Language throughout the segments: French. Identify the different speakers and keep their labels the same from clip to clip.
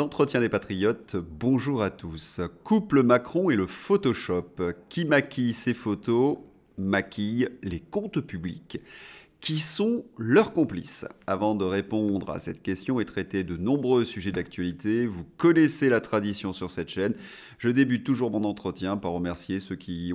Speaker 1: Entretien entretiens des patriotes, bonjour à tous. Couple Macron et le Photoshop. Qui maquille ses photos maquille les comptes publics. Qui sont leurs complices Avant de répondre à cette question et traiter de nombreux sujets d'actualité, vous connaissez la tradition sur cette chaîne. Je débute toujours mon entretien par remercier ceux qui,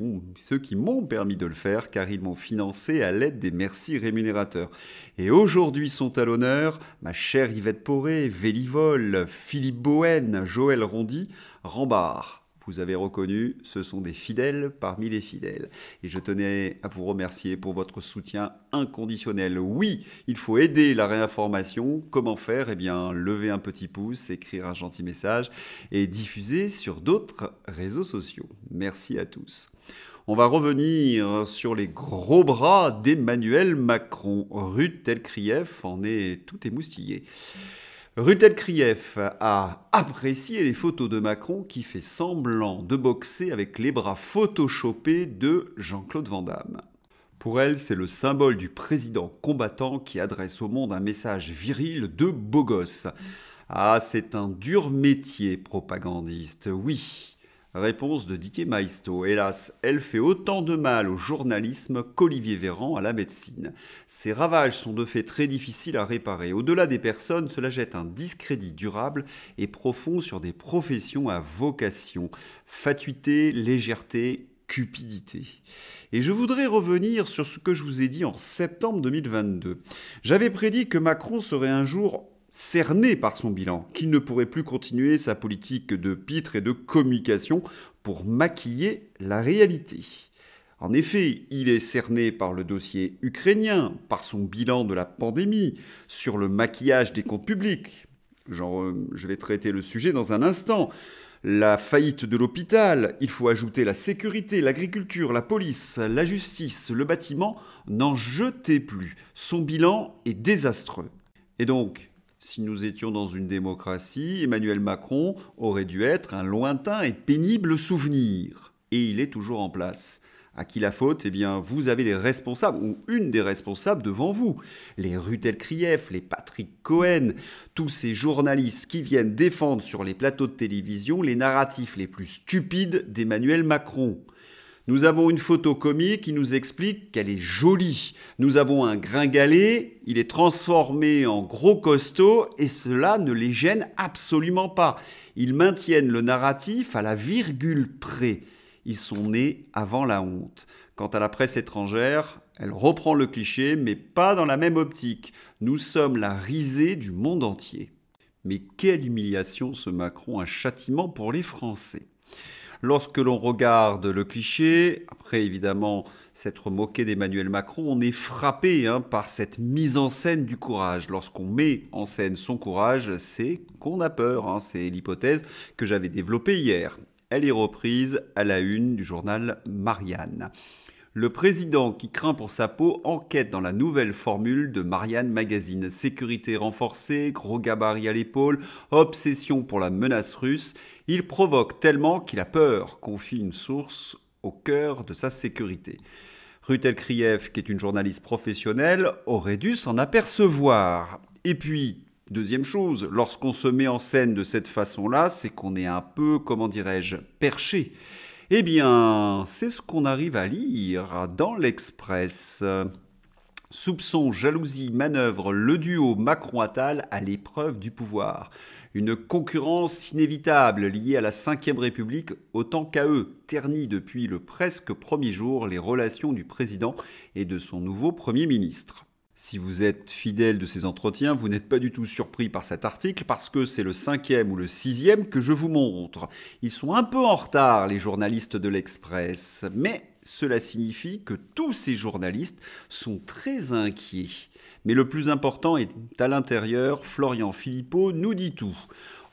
Speaker 1: m'ont permis de le faire car ils m'ont financé à l'aide des merci rémunérateurs. Et aujourd'hui sont à l'honneur ma chère Yvette Poré, Vélivol, Philippe Bohen, Joël Rondy, Rambard vous avez reconnu, ce sont des fidèles parmi les fidèles. Et je tenais à vous remercier pour votre soutien inconditionnel. Oui, il faut aider la réinformation. Comment faire Eh bien, lever un petit pouce, écrire un gentil message et diffuser sur d'autres réseaux sociaux. Merci à tous. On va revenir sur les gros bras d'Emmanuel Macron. Ruth Telkrieff en est tout émoustillée. Rutel Krief a apprécié les photos de Macron qui fait semblant de boxer avec les bras photoshopés de Jean-Claude Van Damme. Pour elle, c'est le symbole du président combattant qui adresse au monde un message viril de beau gosse. Ah, c'est un dur métier propagandiste, oui, Réponse de Didier Maisto. Hélas, elle fait autant de mal au journalisme qu'Olivier Véran à la médecine. Ces ravages sont de fait très difficiles à réparer. Au-delà des personnes, cela jette un discrédit durable et profond sur des professions à vocation. Fatuité, légèreté, cupidité. Et je voudrais revenir sur ce que je vous ai dit en septembre 2022. J'avais prédit que Macron serait un jour cerné par son bilan, qu'il ne pourrait plus continuer sa politique de pitre et de communication pour maquiller la réalité. En effet, il est cerné par le dossier ukrainien, par son bilan de la pandémie, sur le maquillage des comptes publics. Genre, je vais traiter le sujet dans un instant. La faillite de l'hôpital, il faut ajouter la sécurité, l'agriculture, la police, la justice, le bâtiment, n'en jetez plus. Son bilan est désastreux. Et donc, si nous étions dans une démocratie, Emmanuel Macron aurait dû être un lointain et pénible souvenir. Et il est toujours en place. À qui la faute Eh bien, vous avez les responsables, ou une des responsables devant vous. Les Rutel Krief, les Patrick Cohen, tous ces journalistes qui viennent défendre sur les plateaux de télévision les narratifs les plus stupides d'Emmanuel Macron. Nous avons une photo comique qui nous explique qu'elle est jolie. Nous avons un gringalet, il est transformé en gros costaud et cela ne les gêne absolument pas. Ils maintiennent le narratif à la virgule près. Ils sont nés avant la honte. Quant à la presse étrangère, elle reprend le cliché mais pas dans la même optique. Nous sommes la risée du monde entier. Mais quelle humiliation ce Macron, un châtiment pour les Français. Lorsque l'on regarde le cliché, après évidemment s'être moqué d'Emmanuel Macron, on est frappé hein, par cette mise en scène du courage. Lorsqu'on met en scène son courage, c'est qu'on a peur. Hein. C'est l'hypothèse que j'avais développée hier. Elle est reprise à la une du journal Marianne. Le président qui craint pour sa peau enquête dans la nouvelle formule de Marianne Magazine. Sécurité renforcée, gros gabarit à l'épaule, obsession pour la menace russe. Il provoque tellement qu'il a peur, confie une source au cœur de sa sécurité. Rutel Kriev, qui est une journaliste professionnelle, aurait dû s'en apercevoir. Et puis, Deuxième chose, lorsqu'on se met en scène de cette façon-là, c'est qu'on est un peu, comment dirais-je, perché. Eh bien, c'est ce qu'on arrive à lire dans l'Express. Soupçon, jalousie, manœuvre, le duo Macron-Attal à l'épreuve du pouvoir. Une concurrence inévitable liée à la Ve République autant qu'à eux, ternie depuis le presque premier jour les relations du président et de son nouveau Premier ministre. Si vous êtes fidèle de ces entretiens, vous n'êtes pas du tout surpris par cet article parce que c'est le cinquième ou le sixième que je vous montre. Ils sont un peu en retard, les journalistes de l'Express, mais cela signifie que tous ces journalistes sont très inquiets. Mais le plus important est à l'intérieur, Florian Philippot nous dit tout.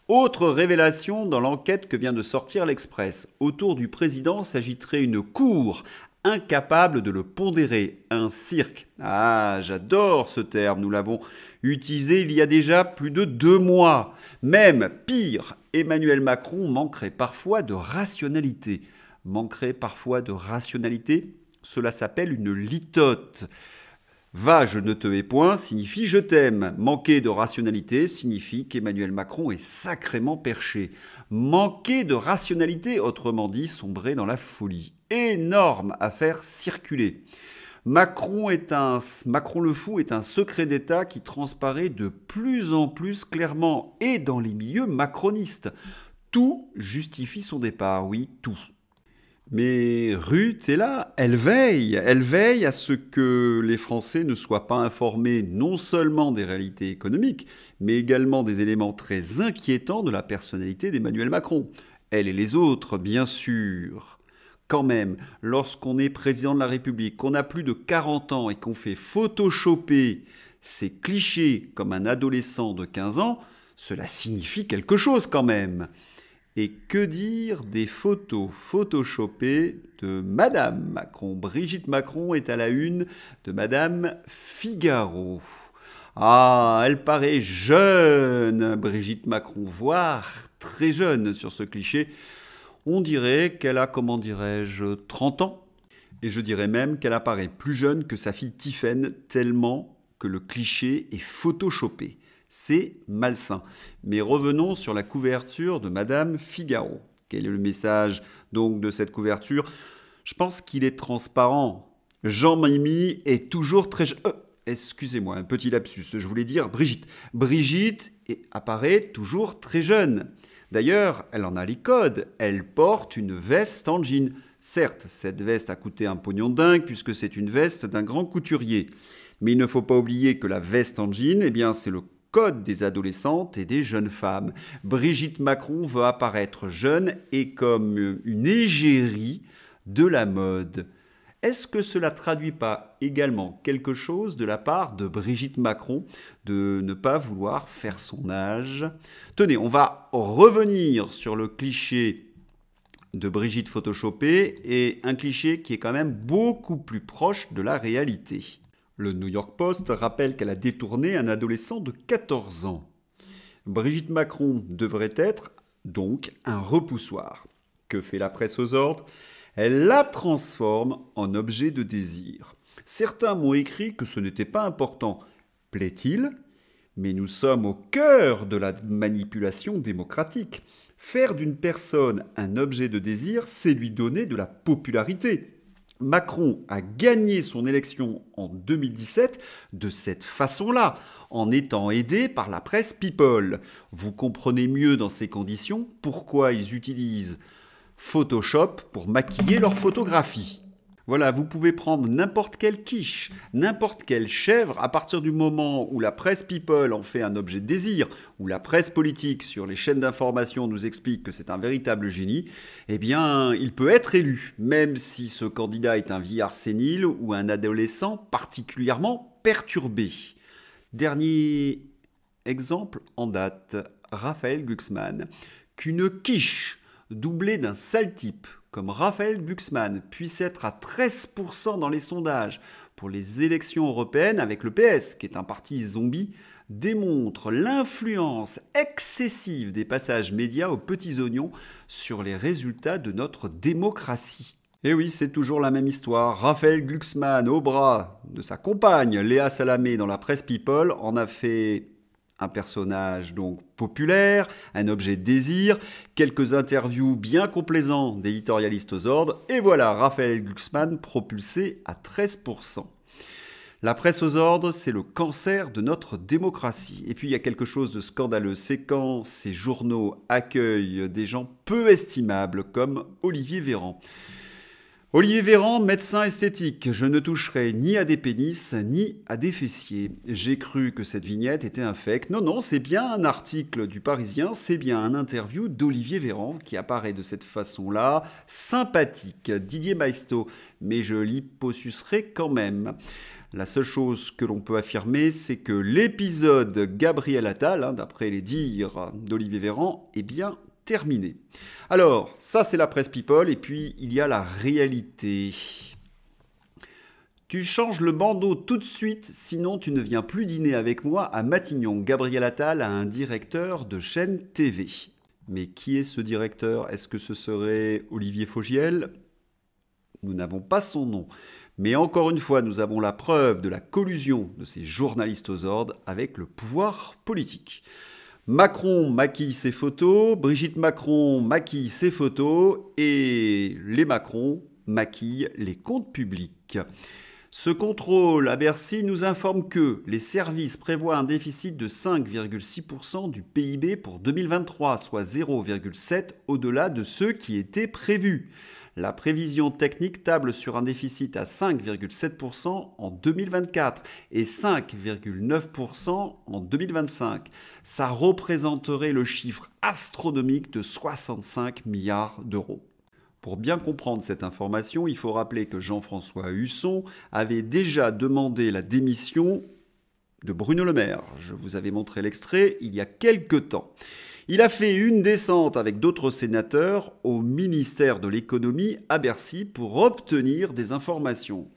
Speaker 1: Autre révélation dans l'enquête que vient de sortir l'Express. Autour du président s'agiterait une cour incapable de le pondérer, un cirque. Ah, j'adore ce terme, nous l'avons utilisé il y a déjà plus de deux mois. Même pire, Emmanuel Macron manquerait parfois de rationalité. Manquerait parfois de rationalité, cela s'appelle une litote. Va, je ne te hais point signifie je t'aime. Manquer de rationalité signifie qu'Emmanuel Macron est sacrément perché. Manquer de rationalité, autrement dit, sombrer dans la folie énorme à faire circuler. Macron, est un, Macron le fou est un secret d'État qui transparaît de plus en plus clairement et dans les milieux macronistes. Tout justifie son départ, oui, tout. Mais Ruth est là, elle veille, elle veille à ce que les Français ne soient pas informés non seulement des réalités économiques, mais également des éléments très inquiétants de la personnalité d'Emmanuel Macron. Elle et les autres, bien sûr quand même, lorsqu'on est président de la République, qu'on a plus de 40 ans et qu'on fait photoshopper ces clichés comme un adolescent de 15 ans, cela signifie quelque chose quand même. Et que dire des photos photoshopées de Madame Macron Brigitte Macron est à la une de Madame Figaro. Ah, elle paraît jeune, Brigitte Macron, voire très jeune sur ce cliché on dirait qu'elle a, comment dirais-je, 30 ans. Et je dirais même qu'elle apparaît plus jeune que sa fille Tiphaine tellement que le cliché est photoshopé. C'est malsain. Mais revenons sur la couverture de Madame Figaro. Quel est le message donc de cette couverture Je pense qu'il est transparent. Jean Mimi est toujours très... jeune. Euh, excusez-moi, un petit lapsus. Je voulais dire Brigitte. Brigitte apparaît toujours très jeune. D'ailleurs, elle en a les codes, elle porte une veste en jean. Certes, cette veste a coûté un pognon dingue puisque c'est une veste d'un grand couturier. Mais il ne faut pas oublier que la veste en jean, eh bien, c'est le code des adolescentes et des jeunes femmes. Brigitte Macron veut apparaître jeune et comme une égérie de la mode. Est-ce que cela traduit pas également quelque chose de la part de Brigitte Macron de ne pas vouloir faire son âge Tenez, on va revenir sur le cliché de Brigitte photoshopée et un cliché qui est quand même beaucoup plus proche de la réalité. Le New York Post rappelle qu'elle a détourné un adolescent de 14 ans. Brigitte Macron devrait être donc un repoussoir. Que fait la presse aux ordres elle la transforme en objet de désir. Certains m'ont écrit que ce n'était pas important. Plaît-il Mais nous sommes au cœur de la manipulation démocratique. Faire d'une personne un objet de désir, c'est lui donner de la popularité. Macron a gagné son élection en 2017 de cette façon-là, en étant aidé par la presse People. Vous comprenez mieux dans ces conditions pourquoi ils utilisent Photoshop pour maquiller leur photographie. Voilà, vous pouvez prendre n'importe quelle quiche, n'importe quelle chèvre, à partir du moment où la presse people en fait un objet de désir, où la presse politique sur les chaînes d'information nous explique que c'est un véritable génie, eh bien, il peut être élu, même si ce candidat est un vieillard sénile ou un adolescent particulièrement perturbé. Dernier exemple en date, Raphaël Glucksmann, qu'une quiche doublé d'un sale type comme Raphaël Glucksmann puisse être à 13% dans les sondages pour les élections européennes avec le PS, qui est un parti zombie, démontre l'influence excessive des passages médias aux petits oignons sur les résultats de notre démocratie. Et oui, c'est toujours la même histoire. Raphaël Glucksmann, au bras de sa compagne Léa Salamé dans la presse People, en a fait un personnage donc populaire, un objet désir, quelques interviews bien complaisants d'éditorialistes aux ordres, et voilà Raphaël Glucksmann propulsé à 13%. La presse aux ordres, c'est le cancer de notre démocratie. Et puis il y a quelque chose de scandaleux, c'est quand ces journaux accueillent des gens peu estimables comme Olivier Véran. Olivier Véran, médecin esthétique, je ne toucherai ni à des pénis ni à des fessiers. J'ai cru que cette vignette était un fake. Non, non, c'est bien un article du Parisien, c'est bien un interview d'Olivier Véran qui apparaît de cette façon-là, sympathique, Didier Maisto, mais je l'hyposucerai quand même. La seule chose que l'on peut affirmer, c'est que l'épisode Gabriel Attal, hein, d'après les dires d'Olivier Véran, est bien terminé. Alors, ça c'est la presse people, et puis il y a la réalité. Tu changes le bandeau tout de suite, sinon tu ne viens plus dîner avec moi à Matignon. Gabriel Attal a un directeur de chaîne TV. Mais qui est ce directeur Est-ce que ce serait Olivier Fogiel Nous n'avons pas son nom. Mais encore une fois, nous avons la preuve de la collusion de ces journalistes aux ordres avec le pouvoir politique. Macron maquille ses photos, Brigitte Macron maquille ses photos et les Macron maquillent les comptes publics. Ce contrôle à Bercy nous informe que les services prévoient un déficit de 5,6% du PIB pour 2023, soit 0,7 au-delà de ce qui était prévu. La prévision technique table sur un déficit à 5,7% en 2024 et 5,9% en 2025. Ça représenterait le chiffre astronomique de 65 milliards d'euros. Pour bien comprendre cette information, il faut rappeler que Jean-François Husson avait déjà demandé la démission de Bruno Le Maire. Je vous avais montré l'extrait il y a quelque temps. Il a fait une descente avec d'autres sénateurs au ministère de l'économie à Bercy pour obtenir des informations.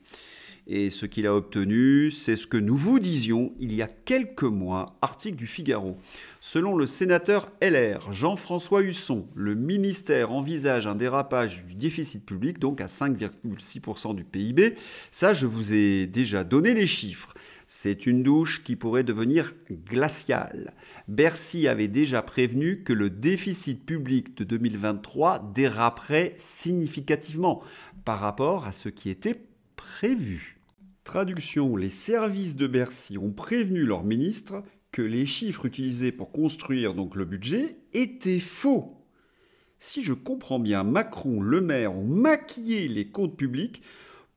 Speaker 1: Et ce qu'il a obtenu, c'est ce que nous vous disions il y a quelques mois, article du Figaro. Selon le sénateur LR Jean-François Husson, le ministère envisage un dérapage du déficit public, donc à 5,6% du PIB. Ça, je vous ai déjà donné les chiffres. C'est une douche qui pourrait devenir glaciale. Bercy avait déjà prévenu que le déficit public de 2023 déraperait significativement par rapport à ce qui était prévu. Traduction, les services de Bercy ont prévenu leur ministre que les chiffres utilisés pour construire donc le budget étaient faux. Si je comprends bien, Macron, Le Maire ont maquillé les comptes publics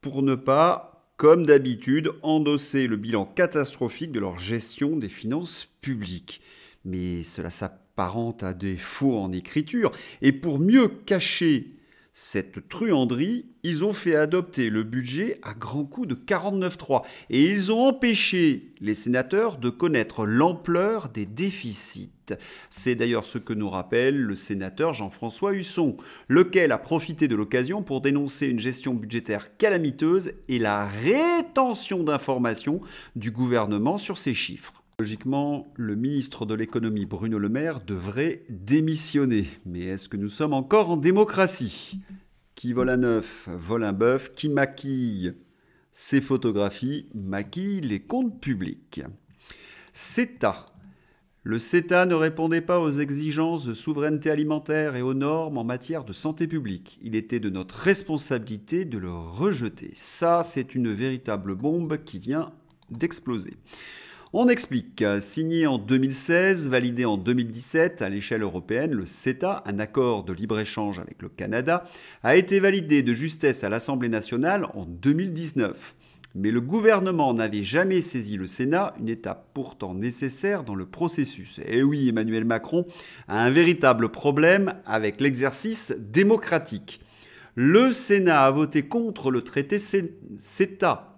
Speaker 1: pour ne pas comme d'habitude, endosser le bilan catastrophique de leur gestion des finances publiques. Mais cela s'apparente à des faux en écriture, et pour mieux cacher cette truanderie, ils ont fait adopter le budget à grands coups de 49.3 et ils ont empêché les sénateurs de connaître l'ampleur des déficits. C'est d'ailleurs ce que nous rappelle le sénateur Jean-François Husson, lequel a profité de l'occasion pour dénoncer une gestion budgétaire calamiteuse et la rétention d'informations du gouvernement sur ces chiffres. Logiquement, le ministre de l'économie Bruno Le Maire devrait démissionner. Mais est-ce que nous sommes encore en démocratie Qui vole un œuf, vole un bœuf, qui maquille ses photographies, maquille les comptes publics. CETA. Le CETA ne répondait pas aux exigences de souveraineté alimentaire et aux normes en matière de santé publique. Il était de notre responsabilité de le rejeter. Ça, c'est une véritable bombe qui vient d'exploser. On explique. Signé en 2016, validé en 2017 à l'échelle européenne, le CETA, un accord de libre-échange avec le Canada, a été validé de justesse à l'Assemblée nationale en 2019. Mais le gouvernement n'avait jamais saisi le Sénat, une étape pourtant nécessaire dans le processus. Et eh oui, Emmanuel Macron a un véritable problème avec l'exercice démocratique. Le Sénat a voté contre le traité CETA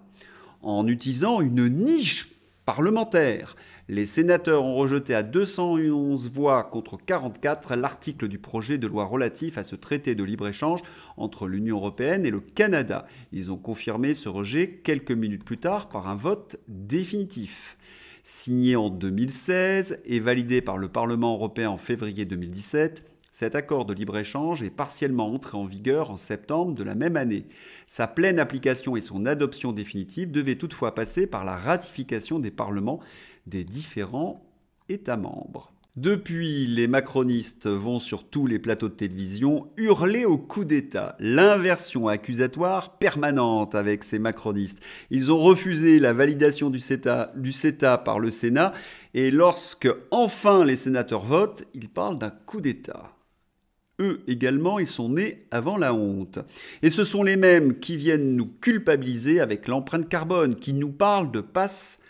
Speaker 1: en utilisant une niche parlementaire. Les sénateurs ont rejeté à 211 voix contre 44 l'article du projet de loi relatif à ce traité de libre-échange entre l'Union européenne et le Canada. Ils ont confirmé ce rejet quelques minutes plus tard par un vote définitif. Signé en 2016 et validé par le Parlement européen en février 2017, cet accord de libre-échange est partiellement entré en vigueur en septembre de la même année. Sa pleine application et son adoption définitive devaient toutefois passer par la ratification des parlements des différents États membres. Depuis, les macronistes vont sur tous les plateaux de télévision hurler au coup d'État, l'inversion accusatoire permanente avec ces macronistes. Ils ont refusé la validation du CETA, par le Sénat et lorsque enfin les sénateurs votent, ils parlent d'un coup d'État eux également, ils sont nés avant la honte. Et ce sont les mêmes qui viennent nous culpabiliser avec l'empreinte carbone, qui nous parlent de passe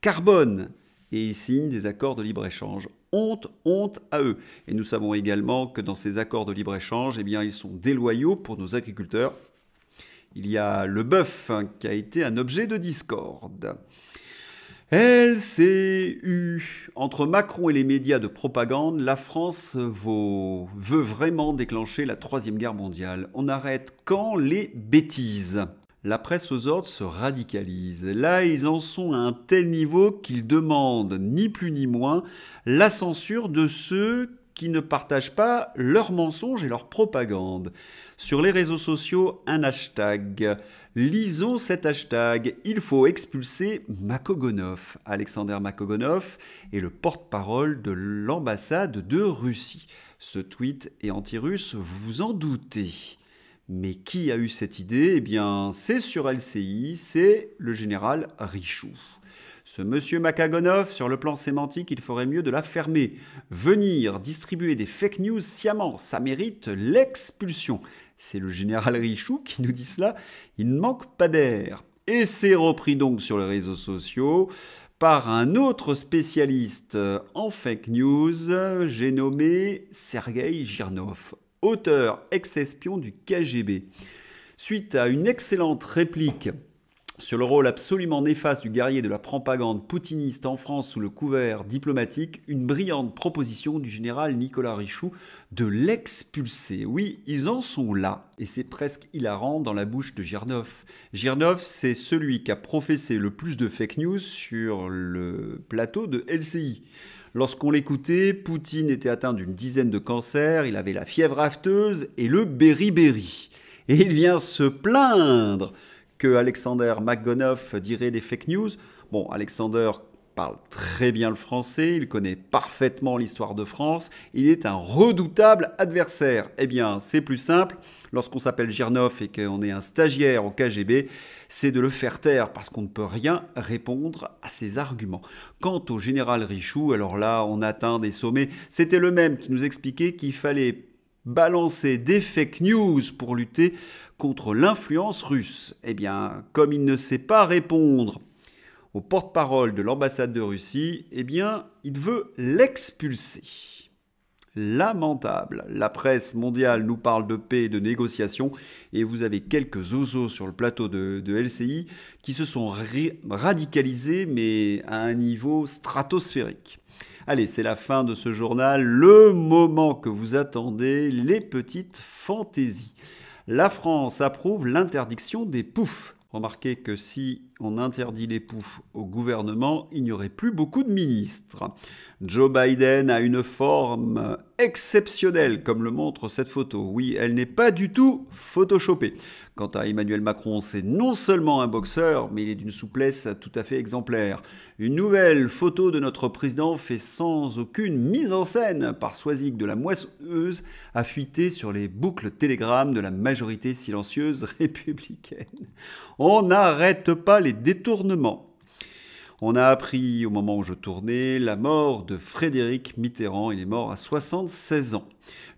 Speaker 1: carbone. Et ils signent des accords de libre-échange. Honte, honte à eux. Et nous savons également que dans ces accords de libre-échange, eh bien, ils sont déloyaux pour nos agriculteurs. Il y a le bœuf hein, qui a été un objet de discorde. LCU. Entre Macron et les médias de propagande, la France veut vraiment déclencher la Troisième Guerre mondiale. On arrête quand les bêtises la presse aux ordres se radicalise. Là, ils en sont à un tel niveau qu'ils demandent, ni plus ni moins, la censure de ceux qui ne partagent pas leurs mensonges et leur propagande. Sur les réseaux sociaux, un hashtag Lisons cet hashtag. Il faut expulser Makogonov. Alexander Makogonov est le porte-parole de l'ambassade de Russie. Ce tweet est anti-russe, vous vous en doutez. Mais qui a eu cette idée Eh bien, c'est sur LCI, c'est le général Richou. Ce monsieur Makogonov, sur le plan sémantique, il ferait mieux de la fermer. Venir distribuer des fake news sciemment, ça mérite l'expulsion c'est le général Richou qui nous dit cela, il ne manque pas d'air. Et c'est repris donc sur les réseaux sociaux par un autre spécialiste euh, en fake news, j'ai nommé Sergei Girnov, auteur ex-espion du KGB. Suite à une excellente réplique sur le rôle absolument néfaste du guerrier de la propagande poutiniste en France sous le couvert diplomatique, une brillante proposition du général Nicolas Richoux de l'expulser. Oui, ils en sont là, et c'est presque hilarant dans la bouche de Girnoff. Girnoff, c'est celui qui a professé le plus de fake news sur le plateau de LCI. Lorsqu'on l'écoutait, Poutine était atteint d'une dizaine de cancers, il avait la fièvre afteuse et le beriberi. Et il vient se plaindre que Alexander McGonoff dirait des fake news. Bon, Alexander parle très bien le français, il connaît parfaitement l'histoire de France, il est un redoutable adversaire. Eh bien, c'est plus simple, lorsqu'on s'appelle Girnoff et qu'on est un stagiaire au KGB, c'est de le faire taire parce qu'on ne peut rien répondre à ses arguments. Quant au général Richou, alors là, on atteint des sommets. C'était le même qui nous expliquait qu'il fallait balancer des fake news pour lutter contre l'influence russe. Eh bien, comme il ne sait pas répondre au porte-parole de l'ambassade de Russie, eh bien, il veut l'expulser. Lamentable. La presse mondiale nous parle de paix et de négociations, et vous avez quelques osos sur le plateau de, de LCI qui se sont radicalisés, mais à un niveau stratosphérique. Allez, c'est la fin de ce journal, le moment que vous attendez, les petites fantaisies. La France approuve l'interdiction des poufs. Remarquez que si on interdit les poufs au gouvernement, il n'y aurait plus beaucoup de ministres. Joe Biden a une forme exceptionnelle, comme le montre cette photo. Oui, elle n'est pas du tout photoshopée. Quant à Emmanuel Macron, c'est non seulement un boxeur, mais il est d'une souplesse tout à fait exemplaire. Une nouvelle photo de notre président fait sans aucune mise en scène par Soisig de la Moisseuse, fuité sur les boucles télégrammes de la majorité silencieuse républicaine. On n'arrête pas les détournements. On a appris au moment où je tournais la mort de Frédéric Mitterrand. Il est mort à 76 ans.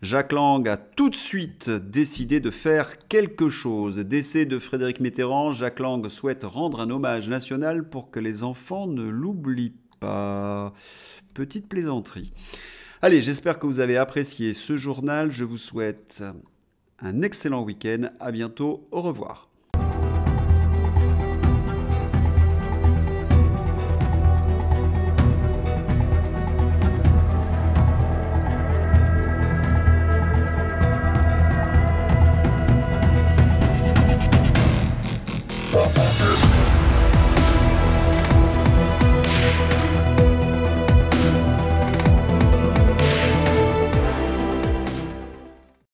Speaker 1: Jacques Lang a tout de suite décidé de faire quelque chose. Décès de Frédéric Mitterrand, Jacques Lang souhaite rendre un hommage national pour que les enfants ne l'oublient pas. Petite plaisanterie. Allez, j'espère que vous avez apprécié ce journal. Je vous souhaite un excellent week-end. À bientôt. Au revoir.